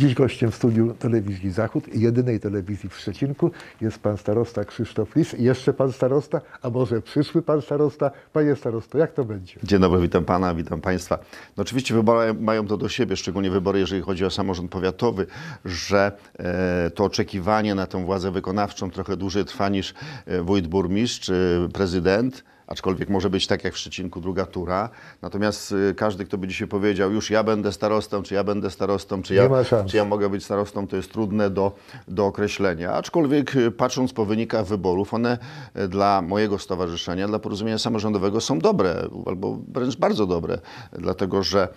Dziś gościem w studiu Telewizji Zachód, jedynej telewizji w Szczecinku, jest pan starosta Krzysztof Lis. Jeszcze pan starosta, a może przyszły pan starosta? Panie starosto, jak to będzie? Dzień dobry, witam pana, witam państwa. No oczywiście wybory mają to do siebie, szczególnie wybory, jeżeli chodzi o samorząd powiatowy, że e, to oczekiwanie na tą władzę wykonawczą trochę dłużej trwa niż e, wójt, burmistrz czy e, prezydent aczkolwiek może być tak jak w Szczecinku druga tura. Natomiast y, każdy, kto by dzisiaj powiedział, już ja będę starostą, czy ja będę starostą, czy ja, czy ja mogę być starostą, to jest trudne do, do określenia. Aczkolwiek y, patrząc po wynikach wyborów, one y, dla mojego stowarzyszenia, dla porozumienia samorządowego są dobre, albo wręcz bardzo dobre, dlatego że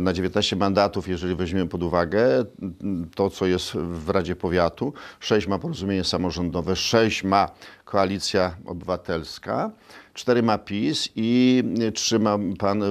na 19 mandatów, jeżeli weźmiemy pod uwagę to, co jest w Radzie Powiatu, 6 ma porozumienie samorządowe, 6 ma koalicja obywatelska. Cztery ma PiS i trzyma pan,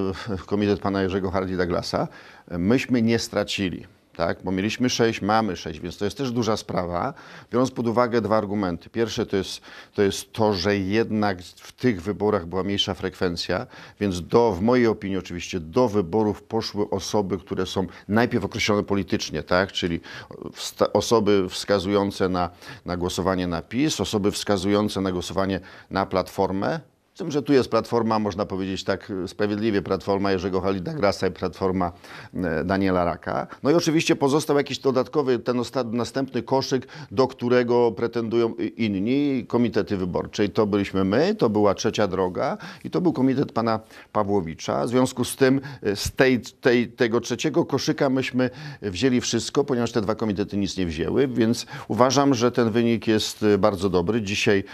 komitet pana Jerzego Hardy Douglasa. Myśmy nie stracili. Tak, bo mieliśmy sześć, mamy sześć, więc to jest też duża sprawa, biorąc pod uwagę dwa argumenty. Pierwszy to jest, to jest to, że jednak w tych wyborach była mniejsza frekwencja, więc do, w mojej opinii oczywiście, do wyborów poszły osoby, które są najpierw określone politycznie, tak, czyli wsta- osoby wskazujące na, na głosowanie na PiS, osoby wskazujące na głosowanie na Platformę, tym, że tu jest Platforma, można powiedzieć tak y, sprawiedliwie, Platforma Jerzego Halida-Grasa i Platforma e, Daniela Raka. No i oczywiście pozostał jakiś dodatkowy, ten następny koszyk, do którego pretendują inni komitety wyborcze. I to byliśmy my, to była Trzecia Droga i to był komitet pana Pawłowicza. W związku z tym e, z tej, tej, tego trzeciego koszyka myśmy wzięli wszystko, ponieważ te dwa komitety nic nie wzięły, więc uważam, że ten wynik jest e, bardzo dobry. Dzisiaj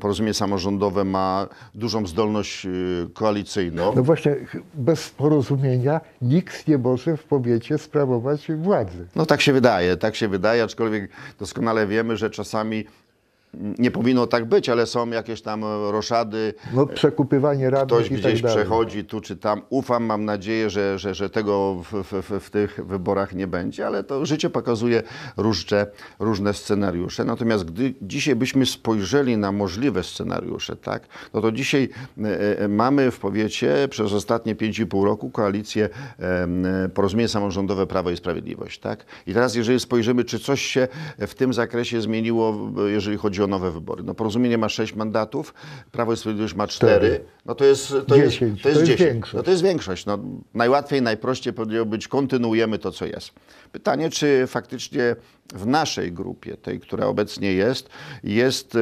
Porozumienie Samorządowe ma dużo dużą zdolność y, koalicyjną. No właśnie, bez porozumienia nikt nie może w powiecie sprawować władzy. No tak się wydaje, tak się wydaje, aczkolwiek doskonale wiemy, że czasami nie powinno tak być, ale są jakieś tam e, roszady. No przekupywanie radnych Ktoś i tak gdzieś tak przechodzi no. tu czy tam. Ufam, mam nadzieję, że, że, że tego w, w, w tych wyborach nie będzie, ale to życie pokazuje różne, różne scenariusze. Natomiast gdy dzisiaj byśmy spojrzeli na możliwe scenariusze, tak, no to dzisiaj e, e, mamy w powiecie przez ostatnie 5,5 roku koalicję Porozumienie Samorządowe Prawo i Sprawiedliwość. Tak? I teraz jeżeli spojrzymy, czy coś się w tym zakresie zmieniło, jeżeli chodzi o o nowe wybory. No porozumienie ma sześć mandatów, Prawo i Sprawiedliwość ma cztery. No to jest to Jest, to jest, to jest większość. No to jest większość. No, najłatwiej, najprościej powinno być kontynuujemy to, co jest. Pytanie, czy faktycznie w naszej grupie, tej, która obecnie jest, jest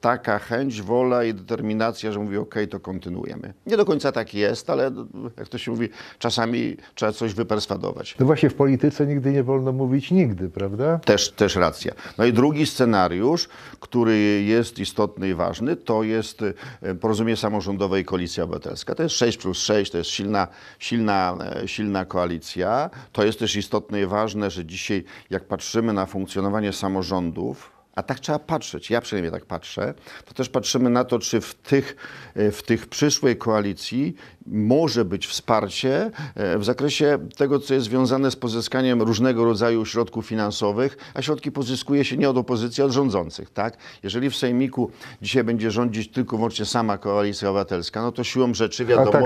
taka chęć, wola i determinacja, że mówi ok, to kontynuujemy. Nie do końca tak jest, ale jak to się mówi, czasami trzeba coś wyperswadować. No właśnie w polityce nigdy nie wolno mówić nigdy, prawda? Też, też racja. No i drugi scenariusz, który który jest istotny i ważny, to jest e, porozumienie samorządowe i koalicja obywatelska. To jest 6 plus 6, to jest silna, silna, e, silna koalicja. To jest też istotne i ważne, że dzisiaj jak patrzymy na funkcjonowanie samorządów, a tak trzeba patrzeć, ja przynajmniej tak patrzę, to też patrzymy na to, czy w tych, e, w tych przyszłej koalicji może być wsparcie e, w zakresie tego, co jest związane z pozyskaniem różnego rodzaju środków finansowych, a środki pozyskuje się nie od opozycji, a od rządzących. Tak? Jeżeli w Sejmiku dzisiaj będzie rządzić tylko wyłącznie sama koalicja obywatelska, no to siłą rzeczy wiadomo, tak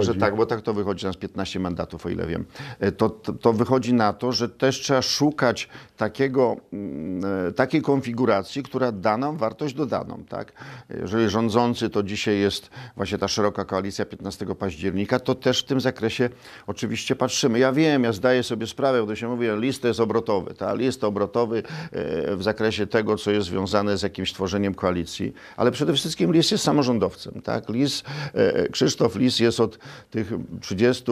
że tak, bo tak to wychodzi, nas 15 mandatów, o ile wiem. E, to, to, to wychodzi na to, że też trzeba szukać takiego, mm, e, takiej konfiguracji, która da nam wartość dodaną. Tak? Jeżeli rządzący, to dzisiaj jest właśnie ta szeroka koalicja 15 października, października, to też w tym zakresie oczywiście patrzymy. Ja wiem, ja zdaję sobie sprawę, gdy się mówi, że list jest obrotowy. Ta list obrotowy e, w zakresie tego, co jest związane z jakimś tworzeniem koalicji, ale przede wszystkim list jest samorządowcem. Tak? Lis, e, e, Krzysztof Lis jest od tych 30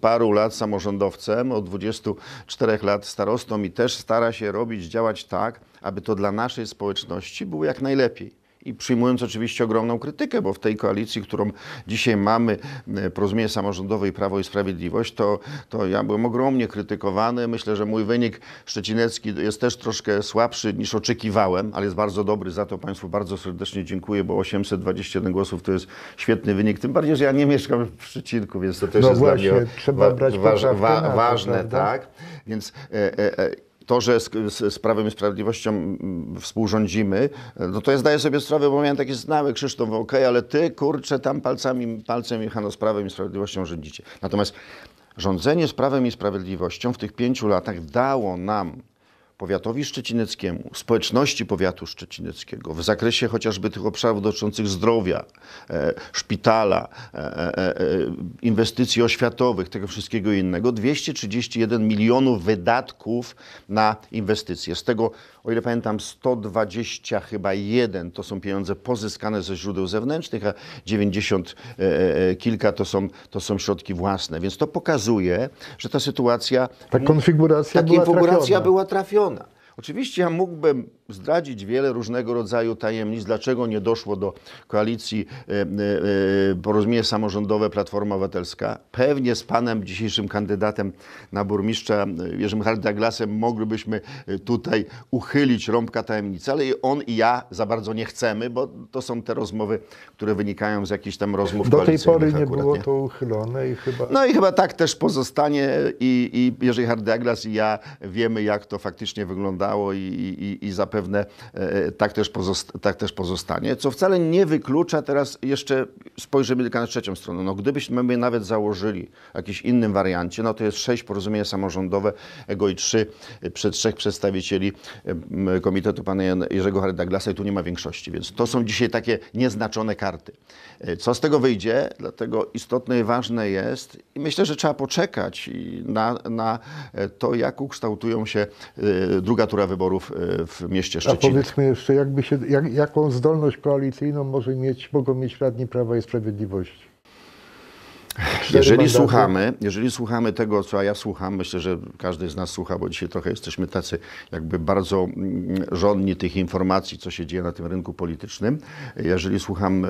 paru lat samorządowcem, od 24 lat starostą i też stara się robić, działać tak, aby to dla naszej społeczności było jak najlepiej i przyjmując oczywiście ogromną krytykę, bo w tej koalicji, którą dzisiaj mamy, Porozumienie Samorządowe i Prawo i Sprawiedliwość, to, to ja byłem ogromnie krytykowany. Myślę, że mój wynik szczecinecki jest też troszkę słabszy niż oczekiwałem, ale jest bardzo dobry. Za to Państwu bardzo serdecznie dziękuję, bo 821 głosów to jest świetny wynik. Tym bardziej, że ja nie mieszkam w Szczecinku, więc to też no jest właśnie, dla mnie trzeba wa brać wa ważne. Wa ważne tak? Więc e, e, e, to, że z, z, z Prawem i Sprawiedliwością mm, współrządzimy, no to ja zdaję sobie sprawę, bo miałem takie znały Krzysztof, okej, okay, ale ty, kurczę, tam palcami, palcem jechano z Prawem i Sprawiedliwością rządzicie. Natomiast rządzenie z Prawem i Sprawiedliwością w tych pięciu latach dało nam powiatowi szczecineckiemu, społeczności powiatu szczecineckiego w zakresie chociażby tych obszarów dotyczących zdrowia, e, szpitala, e, e, inwestycji oświatowych, tego wszystkiego innego, 231 milionów wydatków na inwestycje. Z tego, o ile pamiętam, 120 chyba jeden to są pieniądze pozyskane ze źródeł zewnętrznych, a 90 kilka to są, to są środki własne. Więc to pokazuje, że ta sytuacja... Ta konfiguracja, ta była, konfiguracja trafiona. była trafiona. Oczywiście ja mógłbym zdradzić wiele różnego rodzaju tajemnic, dlaczego nie doszło do koalicji e, e, e, porozumienie samorządowe Platforma Obywatelska. Pewnie z panem dzisiejszym kandydatem na burmistrza Jerzym Hardaglasem moglibyśmy tutaj uchylić rąbka tajemnicy, ale on i ja za bardzo nie chcemy, bo to są te rozmowy, które wynikają z jakichś tam rozmów Do tej pory akurat, nie było nie? to uchylone i chyba... No i chyba tak też pozostanie i, i Jerzy Hardaglas i ja wiemy, jak to faktycznie wyglądało i, i, i zapewne zapewne e, tak też, tak też pozostanie, co wcale nie wyklucza teraz jeszcze, spojrzymy tylko na trzecią stronę, no gdybyśmy my nawet założyli w jakimś innym wariancie, no to jest sześć porozumienia samorządowego i trzy, przy trzech przedstawicieli Komitetu pana Jerzego Hardaglasa i tu nie ma większości, więc to są dzisiaj takie nieznaczone karty. E, co z tego wyjdzie? Dlatego istotne i ważne jest i myślę, że trzeba poczekać na, na e, to, jak ukształtują się druga tura wyborów w mieście mieście A powiedzmy jeszcze, jakby się, jak, jaką zdolność koalicyjną może mieć, mogą mieć radni Prawa i Sprawiedliwości? Jeżeli słuchamy, jeżeli słuchamy tego, co ja słucham, myślę, że każdy z nas słucha, bo dzisiaj trochę jesteśmy tacy jakby bardzo mm, żonni tych informacji, co się dzieje na tym rynku politycznym. Jeżeli słucham e,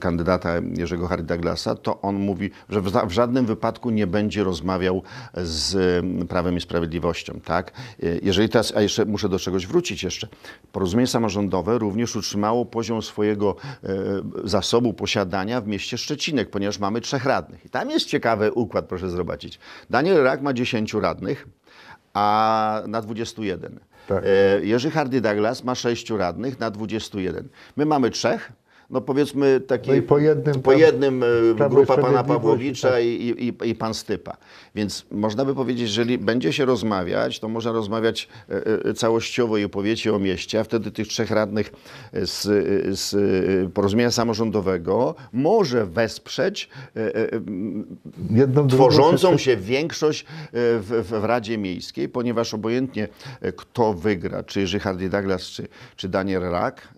kandydata Jerzego Harry-Douglasa, to on mówi, że w żadnym wypadku nie będzie rozmawiał z mm, Prawem i Sprawiedliwością. Tak? E, jeżeli teraz, a jeszcze muszę do czegoś wrócić jeszcze. Porozumienie samorządowe również utrzymało poziom swojego e, zasobu posiadania w mieście Szczecinek, ponieważ mamy trzech radnych radnych. I tam jest ciekawy układ, proszę zobaczyć. Daniel Rak ma 10 radnych, a na 21. Tak. E, Jerzy Hardy Douglas ma 6 radnych na 21. My mamy trzech no powiedzmy taki no po jednym, po jednym e, grupa pana Pawłowicza tak. i, i, i, pan Stypa. Więc można by powiedzieć, jeżeli będzie się rozmawiać, to można rozmawiać e, e, całościowo i opowiecie o mieście, a wtedy tych trzech radnych z, z porozumienia samorządowego może wesprzeć Jedną, tworzącą się większość w, w, Radzie Miejskiej, ponieważ obojętnie kto wygra, czy Richard Douglas, czy, czy Daniel Rak,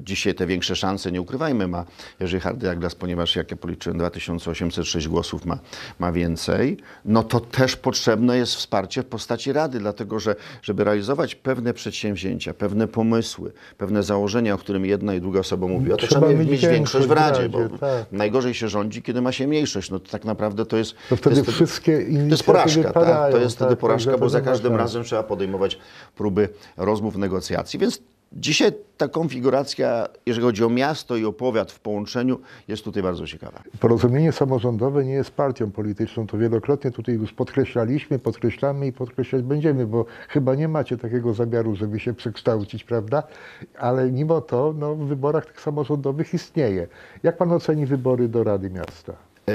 dzisiaj te większe większe szanse, nie ukrywajmy, ma Jerzy Hardy-Aglas, ponieważ jak ja policzyłem 2806 głosów ma, ma więcej, no to też potrzebne jest wsparcie w postaci Rady, dlatego że żeby realizować pewne przedsięwzięcia, pewne pomysły, pewne założenia, o którym jedna i druga osoba mówiła, to trzeba, mieć większość, większość w Radzie, Radzie bo tak. najgorzej się rządzi, kiedy ma się mniejszość. No to tak naprawdę to jest... To wtedy to jest, wszystkie To jest porażka, padają, tak? To jest tak, tak, porażka, bo za każdym razem trzeba podejmować próby rozmów, negocjacji, więc Dzisiaj ta konfiguracja, jeżeli chodzi o miasto i o powiat w połączeniu, jest tutaj bardzo ciekawa. Porozumienie samorządowe nie jest partią polityczną, to wielokrotnie tutaj już podkreślaliśmy, podkreślamy i podkreślać będziemy, bo chyba nie macie takiego zamiaru, żeby się przekształcić, prawda? Ale mimo to no, w wyborach tych samorządowych istnieje. Jak pan oceni wybory do Rady Miasta? Yy,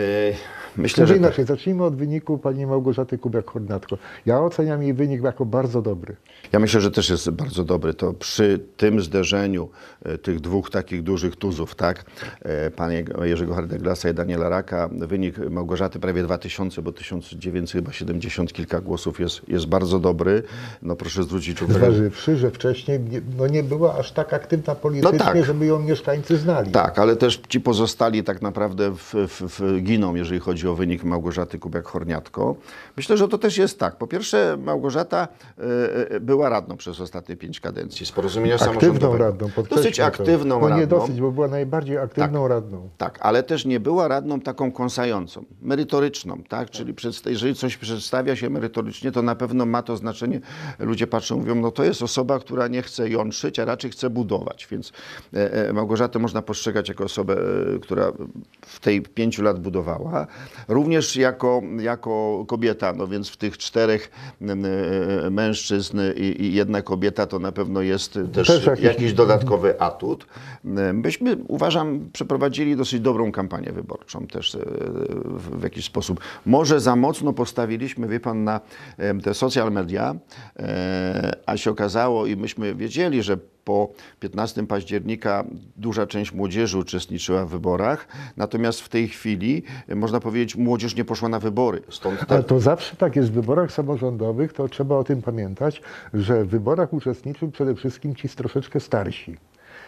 myślę, Może że inaczej, tak. zacznijmy od wyniku pani Małgorzaty kubiak hornatko Ja oceniam jej wynik jako bardzo dobry. Ja myślę, że też jest bardzo dobry. To przy tym zderzeniu e, tych dwóch takich dużych tuzów, tak, e, pana Jerzego Hardeglasa i Daniela Raka, wynik Małgorzaty prawie 2000, bo 1970 kilka głosów jest, jest bardzo dobry. No proszę zwrócić uwagę. Zważywszy, że wcześniej nie, no nie była aż tak aktywna no politycznie, no tak. żeby ją mieszkańcy znali. Tak, ale też ci pozostali tak naprawdę w, w, w giną, jeżeli chodzi o wynik Małgorzaty kubek horniatko Myślę, że to też jest tak. Po pierwsze, Małgorzata e, e, była radną przez ostatnie pięć kadencji z porozumienia aktywną Radną, dosyć aktywną to. No, radną. nie dosyć, bo była najbardziej aktywną tak, radną. Tak, ale też nie była radną taką kąsającą, merytoryczną, tak? Czyli tak. jeżeli coś przedstawia się merytorycznie, to na pewno ma to znaczenie. Ludzie patrzą, mówią, no to jest osoba, która nie chce jątrzyć, a raczej chce budować. Więc e, Małgorzatę można postrzegać jako osobę, która w tej pięciu lat budowała, również jako, jako kobieta, no więc w tych czterech mm, e, e, mężczyzn i, i jedna kobieta to na pewno jest też, też jakiś, jakiś dodatkowy atut. Myśmy, e, uważam, przeprowadzili dosyć dobrą kampanię wyborczą też w jakiś sposób. Może za mocno postawiliśmy, wie pan, na te social media, a się okazało i myśmy wiedzieli, że po 15 października duża część młodzieży uczestniczyła w wyborach, natomiast w tej chwili, e, można powiedzieć, młodzież nie poszła na wybory. Stąd Ale to zawsze tak jest w wyborach samorządowych, to trzeba o tym pamiętać, że w wyborach uczestniczą przede wszystkim ci troszeczkę starsi.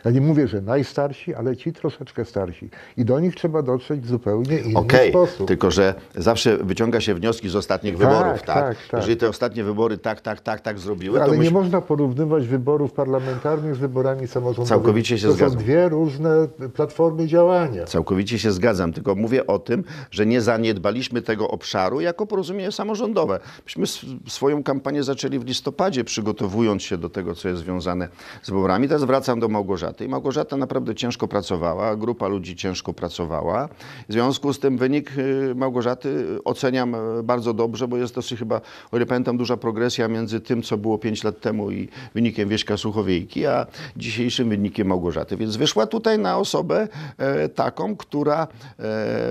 Ja nie mówię, że najstarsi, ale ci troszeczkę starsi. I do nich trzeba dotrzeć w zupełnie inny okay, sposób. Tylko, że zawsze wyciąga się wnioski z ostatnich tak, wyborów, tak? tak? tak? Jeżeli te ostatnie wybory tak, tak, tak, tak zrobiły, Ale nie można porównywać wyborów parlamentarnych z wyborami samorządowymi. Całkowicie się to zgadzam. To są dwie różne platformy działania. Całkowicie się zgadzam, tylko mówię o tym, że nie zaniedbaliśmy tego obszaru jako porozumienie samorządowe. Myśmy swoją kampanię zaczęli w listopadzie, przygotowując się do tego, co jest związane z wyborami. Teraz wracam do Małgorzata. Małgorzaty. I Małgorzata naprawdę ciężko pracowała, grupa ludzi ciężko pracowała. W związku z tym wynik y, Małgorzaty y, oceniam y, bardzo dobrze, bo jest dosyć chyba, o ile pamiętam, duża progresja między tym, co było 5 lat temu i wynikiem Wieśka Suchowiejki, a dzisiejszym wynikiem Małgorzaty. Więc wyszła tutaj na osobę e, taką, która e,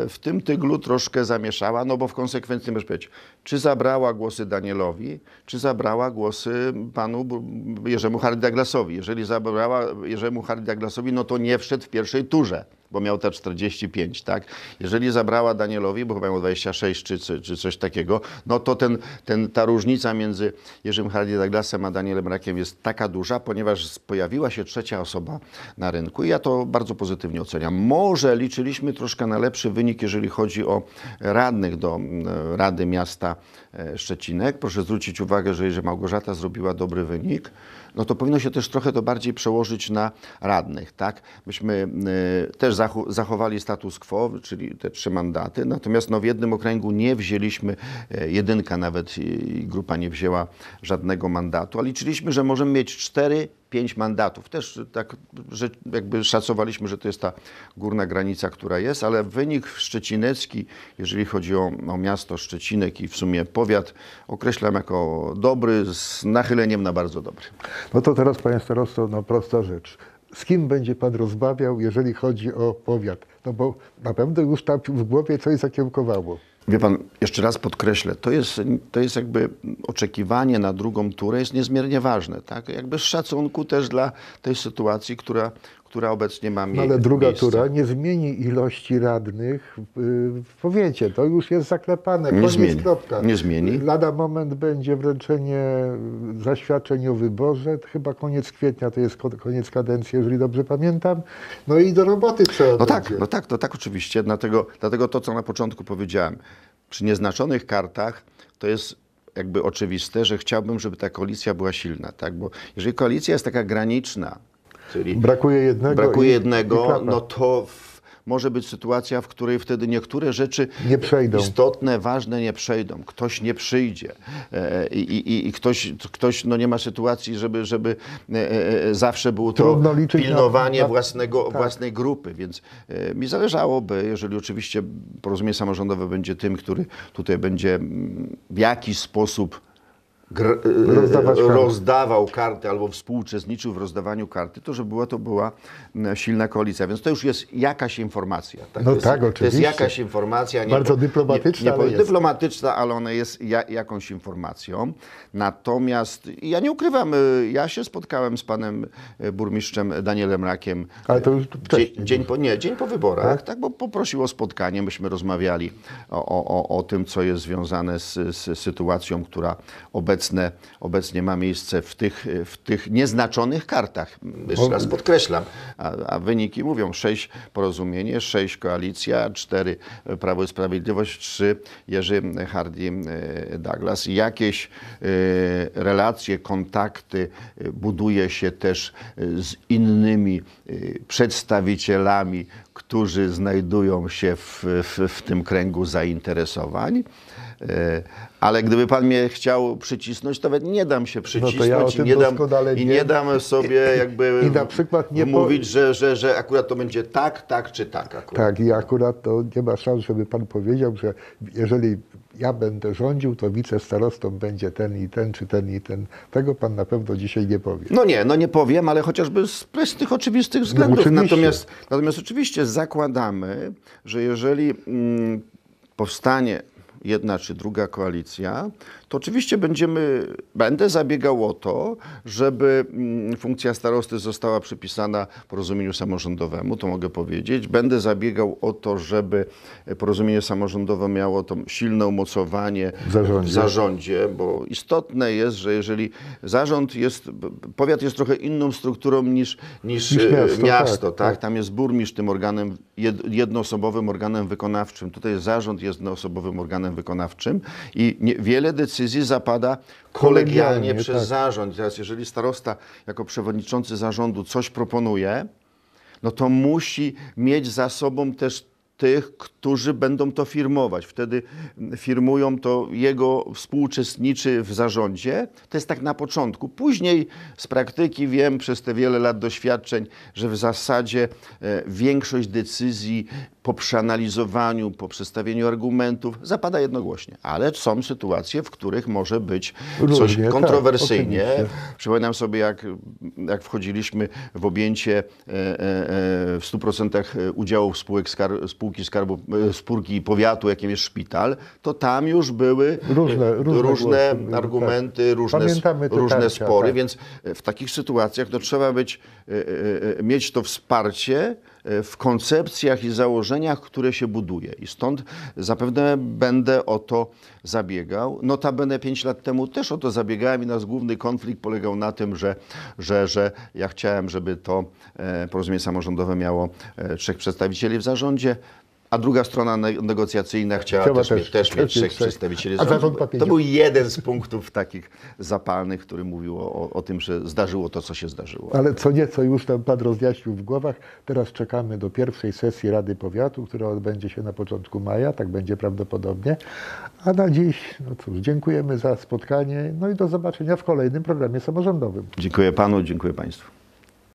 w tym tyglu troszkę zamieszała, no bo w konsekwencji możesz powiedzieć, czy zabrała głosy Danielowi, czy zabrała głosy panu Jerzemu hardy Jeżeli zabrała Jerzemu Hardiaglasowi, no to nie wszedł w pierwszej turze bo miał te 45, tak? Jeżeli zabrała Danielowi, bo chyba miał 26 czy, czy, coś takiego, no to ten, ten, ta różnica między Jerzym Hardy Douglasem a Danielem Rakiem jest taka duża, ponieważ pojawiła się trzecia osoba na rynku i ja to bardzo pozytywnie oceniam. Może liczyliśmy troszkę na lepszy wynik, jeżeli chodzi o radnych do Rady Miasta e, Szczecinek. Proszę zwrócić uwagę, że jeżeli Małgorzata zrobiła dobry wynik, no to powinno się też trochę to bardziej przełożyć na radnych, tak? Myśmy e, też zachowali status quo, czyli te trzy mandaty. Natomiast no, w jednym okręgu nie wzięliśmy, e, jedynka nawet i grupa nie wzięła żadnego mandatu, a liczyliśmy, że możemy mieć cztery, pięć mandatów. Też tak, że jakby szacowaliśmy, że to jest ta górna granica, która jest, ale wynik szczecinecki, jeżeli chodzi o, o miasto Szczecinek i w sumie powiat, określam jako dobry, z nachyleniem na bardzo dobry. No to teraz, panie starosto, no prosta rzecz z kim będzie Pan rozmawiał, jeżeli chodzi o powiat? No bo na pewno już tam w głowie coś zakiełkowało. Wie Pan, jeszcze raz podkreślę, to jest, to jest jakby oczekiwanie na drugą turę jest niezmiernie ważne, tak? Jakby z szacunku też dla tej sytuacji, która, która obecnie ma miejsce. No ale druga miejsce. tura nie zmieni ilości radnych w y, powiecie. To już jest zaklepane. Nie zmieni. Kropka. nie zmieni. Lada moment będzie wręczenie zaświadczeń o wyborze. Chyba koniec kwietnia to jest koniec kadencji, jeżeli dobrze pamiętam. No i do roboty trzeba No tak, będzie. tak, no tak, no tak oczywiście. Dlatego, dlatego to, co na początku powiedziałem. Przy nieznaczonych kartach to jest jakby oczywiste, że chciałbym, żeby ta koalicja była silna, tak? Bo jeżeli koalicja jest taka graniczna, czyli brakuje jednego, brakuje jednego no to w, może być sytuacja, w której wtedy niektóre rzeczy nie przejdą. istotne, ważne nie przejdą. Ktoś nie przyjdzie e, i, i, i ktoś, ktoś no nie ma sytuacji, żeby, żeby e, e, zawsze było Trudno to pilnowanie na, na, własnego, tak. własnej grupy, więc mi zależałoby, jeżeli oczywiście porozumienie samorządowe będzie tym, który tutaj będzie mm, w jakiś sposób gr, y, y, rozdawał karty albo współuczestniczył w rozdawaniu karty, to że była to była silna koalicja. Więc to już jest jakaś informacja. Tak? No tak, oczywiście. To jest tak, jakaś informacja. Nie, Bardzo dyplomatyczna. Nie, nie, ale jest. Dyplomatyczna, ale ona jest ja, jakąś informacją. Natomiast ja nie ukrywam, y, ja się spotkałem z panem burmistrzem Danielem Rakiem. Ale to już dzień, dzień po, nie, dzień po wyborach, tak? tak? bo poprosił o spotkanie. Myśmy rozmawiali o, o, o tym, co jest związane z, z sytuacją, która obecnie obecne, obecnie ma miejsce w tych, w tych nieznaczonych kartach. Jeszcze raz podkreślam. A, a wyniki mówią 6 porozumienie, 6 koalicja, 4 Prawo i Sprawiedliwość, 3 Jerzy Hardy e, Douglas. Jakieś e, relacje, kontakty e, buduje się też z innymi przedstawicielami, którzy znajdują się w, w, w tym kręgu zainteresowań. E, ale gdyby pan mnie chciał przycisnąć, to nawet nie dam się no przycisnąć no ja i, nie dam, i nie dam sobie jakby I na przykład nie mówić, po... że, że, że akurat to będzie tak, tak czy tak. Akurat. Tak i akurat to nie ma szans, żeby pan powiedział, że jeżeli ja będę rządził, to wicestarostą będzie ten i ten, czy ten i ten. Tego pan na pewno dzisiaj nie powie. No nie, no nie powiem, ale chociażby z prostych, oczywistych no względów. No natomiast, natomiast oczywiście zakładamy, że jeżeli mm, powstanie jedna czy druga koalicja, to oczywiście będziemy, będę zabiegał o to, żeby mm, funkcja starosty została przypisana porozumieniu samorządowemu, to mogę powiedzieć. Będę zabiegał o to, żeby porozumienie samorządowe miało to silne umocowanie w zarządzie. w zarządzie, bo istotne jest, że jeżeli zarząd jest, powiat jest trochę inną strukturą niż, niż, niż miasto, e, miasto tak, tak? tak, Tam jest burmistrz tym organem, jednoosobowym organem wykonawczym. Tutaj zarząd jest jednoosobowym organem wykonawczym i nie, wiele decyzji zapada kolegialnie przez tak. zarząd. Teraz jeżeli starosta jako przewodniczący zarządu coś proponuje, no to musi mieć za sobą też tych, którzy będą to firmować. Wtedy firmują to jego współuczestniczy w zarządzie. To jest tak na początku. Później z praktyki wiem przez te wiele lat doświadczeń, że w zasadzie e, większość decyzji po przeanalizowaniu, po przedstawieniu argumentów zapada jednogłośnie. Ale są sytuacje, w których może być coś tak, kontrowersyjnie. Tak, Przypominam sobie, jak, jak wchodziliśmy w objęcie e, e, e, w 100% udziałów spółek skar, spółki skarbu, spółki powiatu, jakim jest szpital, to tam już były różne, różne, różne głosy, tak. argumenty, tak. różne, różne tarcia, spory, tak. więc w takich sytuacjach to no, trzeba być, mieć to wsparcie, E, w koncepcjach i założeniach, które się buduje. I stąd zapewne będę o to zabiegał. Notabene 5 lat temu też o to zabiegałem i nasz główny konflikt polegał na tym, że, że, że ja chciałem, żeby to e, porozumienie samorządowe miało e, trzech przedstawicieli w zarządzie a druga strona negocjacyjna chciała, chciała też, też, też, mieć trzech przedstawicieli rządu. To był jeden z punktów takich zapalnych, który mówił o, o, tym, że zdarzyło to, co się zdarzyło. Ale co nieco już tam Pan rozjaśnił w głowach. Teraz czekamy do pierwszej sesji Rady Powiatu, która odbędzie się na początku maja, tak będzie prawdopodobnie. A na dziś, no cóż, dziękujemy za spotkanie, no i do zobaczenia w kolejnym programie samorządowym. Dziękuję Panu, dziękuję Państwu.